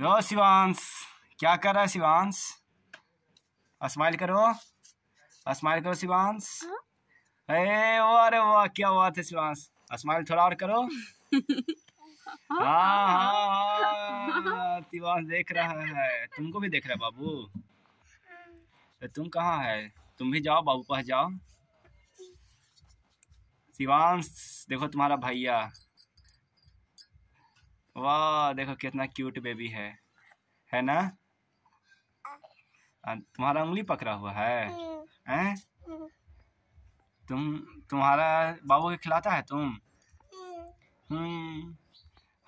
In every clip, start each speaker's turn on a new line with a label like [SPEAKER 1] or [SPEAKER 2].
[SPEAKER 1] रो शिवानश क्या कर रहा है शिवानश स्माइल करो स्माइल करो शिवानश हाँ। अरे वाह अरे वाह क्या बात है शिवानश स्माइल थोड़ा और करो हाँ हाँ, हाँ, हाँ। देख रहा है तुमको भी देख रहा है बाबू तुम कहाँ है तुम भी जाओ बाबू पास जाओ शिवानश देखो तुम्हारा भैया वाह देखो कितना क्यूट बेबी है है ना अं, तुम्हारा उंगली पकड़ा हुआ है हम्म। हैं हम्म। तुम तुम्हारा बाबू खिलाता है तुम हम्म।, हम्म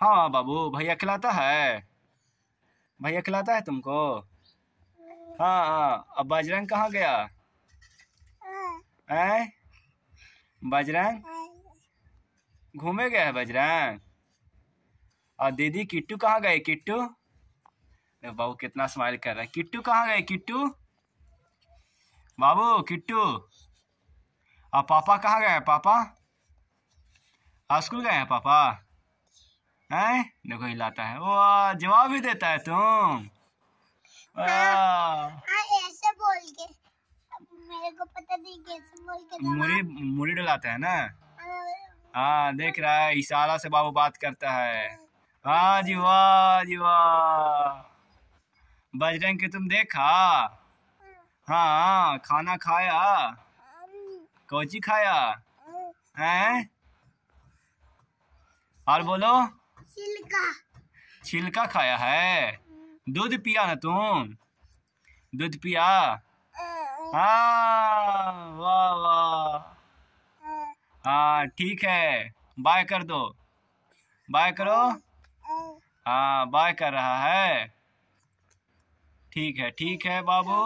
[SPEAKER 1] हाँ बाबू भैया खिलाता है भैया खिलाता है तुमको हाँ हाँ अब बजरंग कहाँ गया हाँ। हैं बजरंग हाँ। घूमे गया है बजरंग और दीदी किट्टू कहाँ गए किट्टू बाबू कितना स्माइल कर रहा है किट्टू कहाँ गए किट्टू बाबू किट्टू और पापा कहाँ गए पापा स्कूल गए हैं पापा हैं देखो हिलाता है वाह जवाब भी देता है तुम हाँ, हाँ, ऐसे बोल के मेरे को पता नहीं कैसे बोल के मुड़ी मुड़ी डलाता है ना हाँ, हाँ देख रहा है इशारा से बाबू बात करता है वाह जी वाह जी वाह बजरंग के तुम देखा हाँ खाना खाया कोची खाया हैं और बोलो छिलका छिलका खाया है दूध पिया ना तुम दूध पिया हाँ, वाह वाह हाँ ठीक है बाय कर दो बाय करो हाँ बाय कर रहा है ठीक है ठीक है बाबू